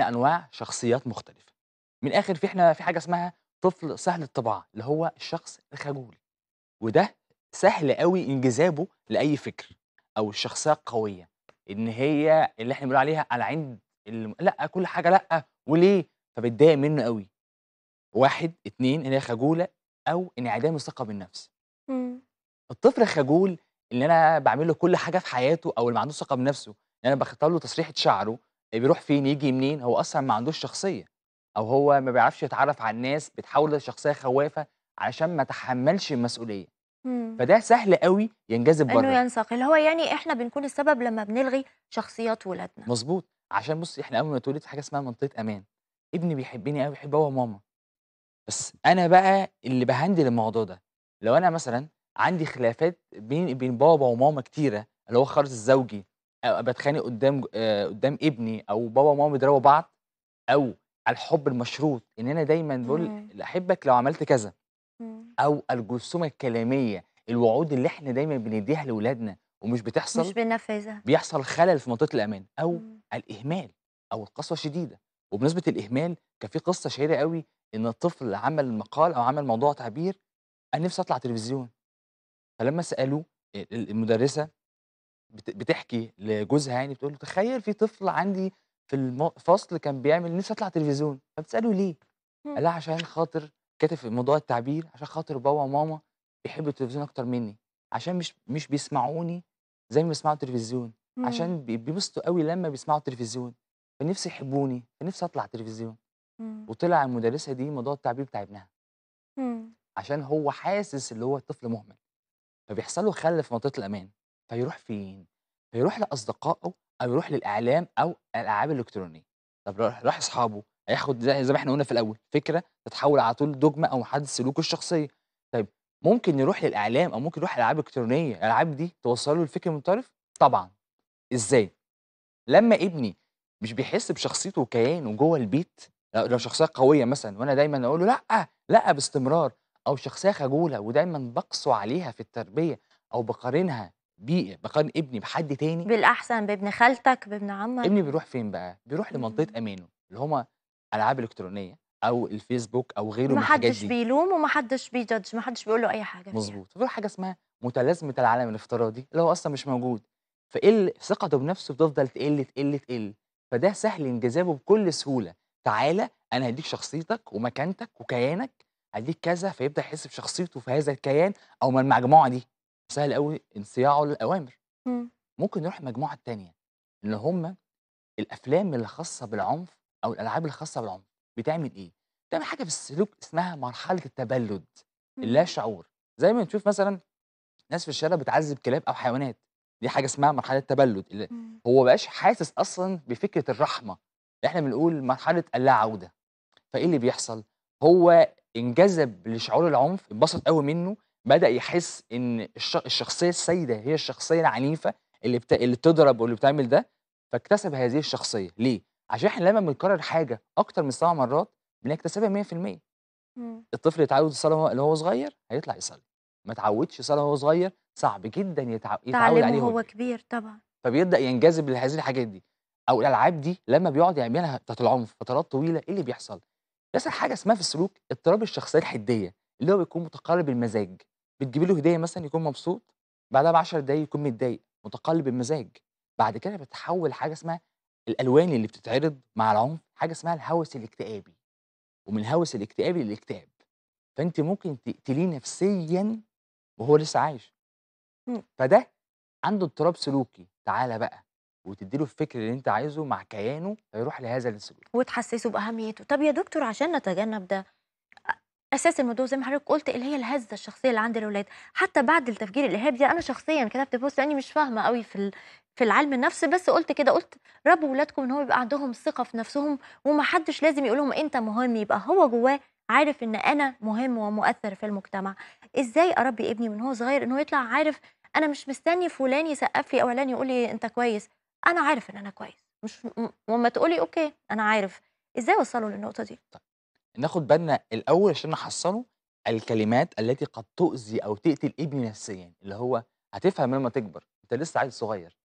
احنا انواع شخصيات مختلفه من الاخر في احنا في حاجه اسمها طفل سهل الطباع اللي هو الشخص الخجول وده سهل قوي انجذابه لاي فكر او الشخصيه القويه ان هي اللي احنا بنقول عليها على عند لا كل حاجه لا وليه فبتضايق منه قوي واحد اتنين ان هي خجوله او انعدام الثقه بالنفس مم. الطفل الخجول اللي انا بعمل له كل حاجه في حياته او اللي ما عندوش ثقه بنفسه انا بختار له تسريحه شعره بيروح فين يجي منين هو اصلا ما عندوش شخصيه او هو ما بيعرفش يتعرف على الناس بتحول لشخصيه خوافه عشان ما تحملش المسؤوليه فده سهل قوي ينجذب بره انه ينسق اللي هو يعني احنا بنكون السبب لما بنلغي شخصيات ولادنا مظبوط عشان بص احنا اول ما اتولد في حاجه اسمها منطقه امان ابني بيحبني قوي بيحب بابا وماما بس انا بقى اللي بهندل الموضوع ده لو انا مثلا عندي خلافات بين بين بابا وماما كتيره اللي هو خالص الزوجي بتخانق قدام آه، قدام ابني او بابا وماما بيضربوا بعض او الحب المشروط ان انا دايما بقول احبك لو عملت كذا او الجرثومه الكلاميه الوعود اللي احنا دايما بنديها لاولادنا ومش بتحصل مش بننفذها بيحصل خلل في منطقه الامان او مم. الاهمال او القسوه الشديده وبنسبه الاهمال كان في قصه شهيره قوي ان الطفل عمل مقال او عمل موضوع تعبير انا نفسي اطلع تلفزيون فلما سالوه آه، المدرسه بتحكي لجوزها يعني بتقول له تخيل في طفل عندي في الفصل كان بيعمل نفسي اطلع تلفزيون فبتساله ليه؟ قال لها عشان خاطر كاتب في موضوع التعبير عشان خاطر بابا وماما بيحبوا التلفزيون اكتر مني عشان مش مش بيسمعوني زي ما بيسمعوا التلفزيون عشان بيبسطوا قوي لما بيسمعوا التلفزيون فنفسي يحبوني فنفسي اطلع تلفزيون وطلع المدرسه دي موضوع التعبير بتاع ابنها عشان هو حاسس اللي هو الطفل مهمل فبيحصل له خلل في منطقه الامان فيروح فين؟ فيروح لأصدقائه أو يروح للإعلام أو الألعاب الإلكترونية طب راح راح أصحابه هياخد زي, ما احنا قلنا في الأول فكرة تتحول على طول دجمه أو محدد سلوكه الشخصية طيب ممكن يروح للإعلام أو ممكن يروح لألعاب إلكترونية الألعاب دي توصله الفكر المنطرف؟ طبعا إزاي؟ لما ابني مش بيحس بشخصيته وكيانه جوه البيت لو شخصيه قويه مثلا وانا دايما اقول له لا لا باستمرار او شخصيه خجوله ودايما بقسو عليها في التربيه او بقارنها بيه ابني بحد تاني بالاحسن بابن خالتك بابن عمك ابني بيروح فين بقى بيروح لمنطقه امانه اللي هما العاب الكترونيه او الفيسبوك او غيره من الحاجات دي محدش بيلوم ومحدش بيجدج محدش بيقول له اي حاجه مظبوط في حاجه اسمها متلازمه العالم الافتراضي اللي هو اصلا مش موجود فقل ثقته بنفسه بتفضل تقل تقل تقل فده سهل انجذابه بكل سهوله تعالى انا هديك شخصيتك ومكانتك وكيانك هديك كذا فيبدا يحس بشخصيته في هذا الكيان او من المجموعه دي سهل قوي انصياعه للاوامر مم. ممكن نروح المجموعه الثانيه ان هم الافلام اللي خاصه بالعنف او الالعاب الخاصه بالعنف بتعمل ايه بتعمل حاجه في السلوك اسمها مرحله التبلد إمم. اللا شعور زي ما نشوف مثلا ناس في الشارع بتعذب كلاب او حيوانات دي حاجه اسمها مرحله التبلد اللي إمم. هو بقاش حاسس اصلا بفكره الرحمه احنا بنقول مرحله اللا عوده فايه اللي بيحصل هو انجذب لشعور العنف انبسط قوي منه بدأ يحس إن الشخصية السيدة هي الشخصية العنيفة اللي بت... اللي بتضرب واللي بتعمل ده فاكتسب هذه الشخصية ليه؟ عشان احنا لما بنكرر حاجة أكتر من سبع مرات بنكتسبها 100% مم. الطفل يتعود الصلاة اللي هو صغير هيطلع يصلي ما تعودش صلاة وهو صغير صعب جدا يتع... يتعود عليه هو كبير طبعا فبيبدأ ينجذب لهذه الحاجات دي أو الألعاب دي لما بيقعد يعملها بتاعت العنف فترات طويلة إيه اللي بيحصل؟ بيحصل حاجة اسمها في السلوك اضطراب الشخصية الحدية اللي هو بيكون متقارب المزاج بتجيب له هديه مثلا يكون مبسوط بعدها ب 10 دقايق يكون متضايق متقلب المزاج بعد كده بتتحول حاجه اسمها الالوان اللي بتتعرض مع العنف حاجه اسمها الهوس الاكتئابي ومن الهوس الاكتئابي للاكتئاب فانت ممكن تقتليه نفسيا وهو لسه عايش فده عنده اضطراب سلوكي تعالى بقى وتديله الفكر اللي انت عايزه مع كيانه فيروح لهذا السلوك وتحسسه باهميته طب يا دكتور عشان نتجنب ده اساس الموضوع زي ما حضرتك قلت اللي هي الهزه الشخصيه اللي عند الاولاد حتى بعد التفجير الارهابي ده انا شخصيا كتبت بوست لاني مش فاهمه قوي في ال... في العلم النفس بس قلت كده قلت ربوا اولادكم ان هو يبقى عندهم ثقه في نفسهم ومحدش لازم يقول لهم انت مهم يبقى هو جواه عارف ان انا مهم ومؤثر في المجتمع ازاي اربي ابني من هو صغير ان هو يطلع عارف انا مش مستني فلان يسقف لي او علان يقول لي انت كويس انا عارف ان انا كويس مش وما تقولي اوكي انا عارف ازاي اوصله للنقطه دي طيب. ناخد بالنا الأول عشان نحصنه الكلمات التي قد تؤذي أو تقتل ابني نفسيًا، اللي هو هتفهم لما تكبر، أنت لسه عيل صغير.